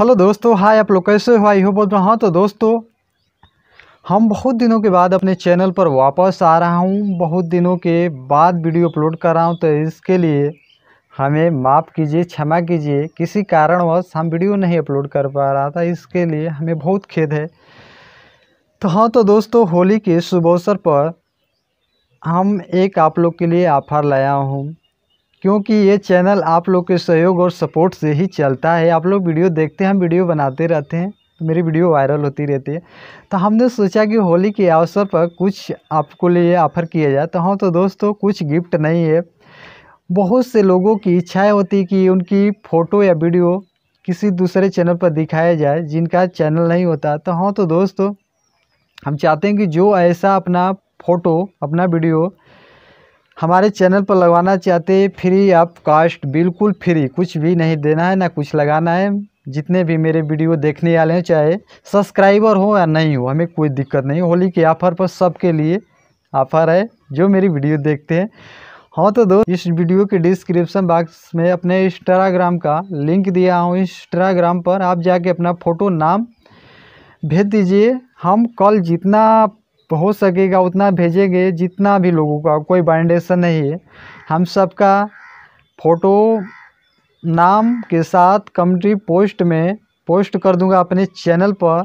hello दोस्तों हाय आप लोग कैसे हो आई हो बोल रहा हाँ तो दोस्तों हम बहुत दिनों के बाद अपने चैनल पर वापस आ रहा हूँ बहुत दिनों के बाद वीडियो अपलोड कर रहा हूँ तो इसके लिए हमें माफ़ कीजिए क्षमा कीजिए किसी कारणवश हम वीडियो नहीं अपलोड कर पा रहा था इसके लिए हमें बहुत खेद है तो हाँ तो दोस्तों होली के शुभ अवसर पर हम एक आप लोग के लिए ऑफ़र लाया हूँ क्योंकि ये चैनल आप लोग के सहयोग और सपोर्ट से ही चलता है आप लोग वीडियो देखते हैं हम वीडियो बनाते रहते हैं तो मेरी वीडियो वायरल होती रहती है तो हमने सोचा कि होली के अवसर पर कुछ आपको लिए ऑफ़र किया जाए तो हाँ तो दोस्तों कुछ गिफ्ट नहीं है बहुत से लोगों की इच्छाएँ होती कि उनकी फ़ोटो या वीडियो किसी दूसरे चैनल पर दिखाया जाए जिनका चैनल नहीं होता तो हाँ तो दोस्तों हम चाहते हैं कि जो ऐसा अपना फ़ोटो अपना वीडियो हमारे चैनल पर लगवाना चाहते हैं फ्री आप कास्ट बिल्कुल फ्री कुछ भी नहीं देना है ना कुछ लगाना है जितने भी मेरे वीडियो देखने वाले हैं चाहे सब्सक्राइबर हो या नहीं हो हमें कोई दिक्कत नहीं होली के ऑफर पर सबके लिए ऑफर है जो मेरी वीडियो देखते हैं हाँ तो दोस्त इस वीडियो के डिस्क्रिप्शन बॉक्स में अपने इंस्टाग्राम का लिंक दिया हूँ इंस्टाग्राम पर आप जाके अपना फ़ोटो नाम भेज दीजिए हम कल जितना हो सकेगा उतना भेजेंगे जितना भी लोगों का कोई बाइंडेशन नहीं है हम सबका फ़ोटो नाम के साथ कमेंट्री पोस्ट में पोस्ट कर दूंगा अपने चैनल पर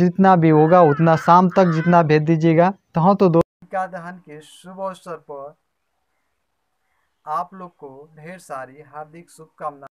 जितना भी होगा उतना शाम तक जितना भेज दीजिएगा तो हाँ तो दोस्तिका दहन के शुभ अवसर पर आप लोग को ढेर सारी हार्दिक शुभकामनाएं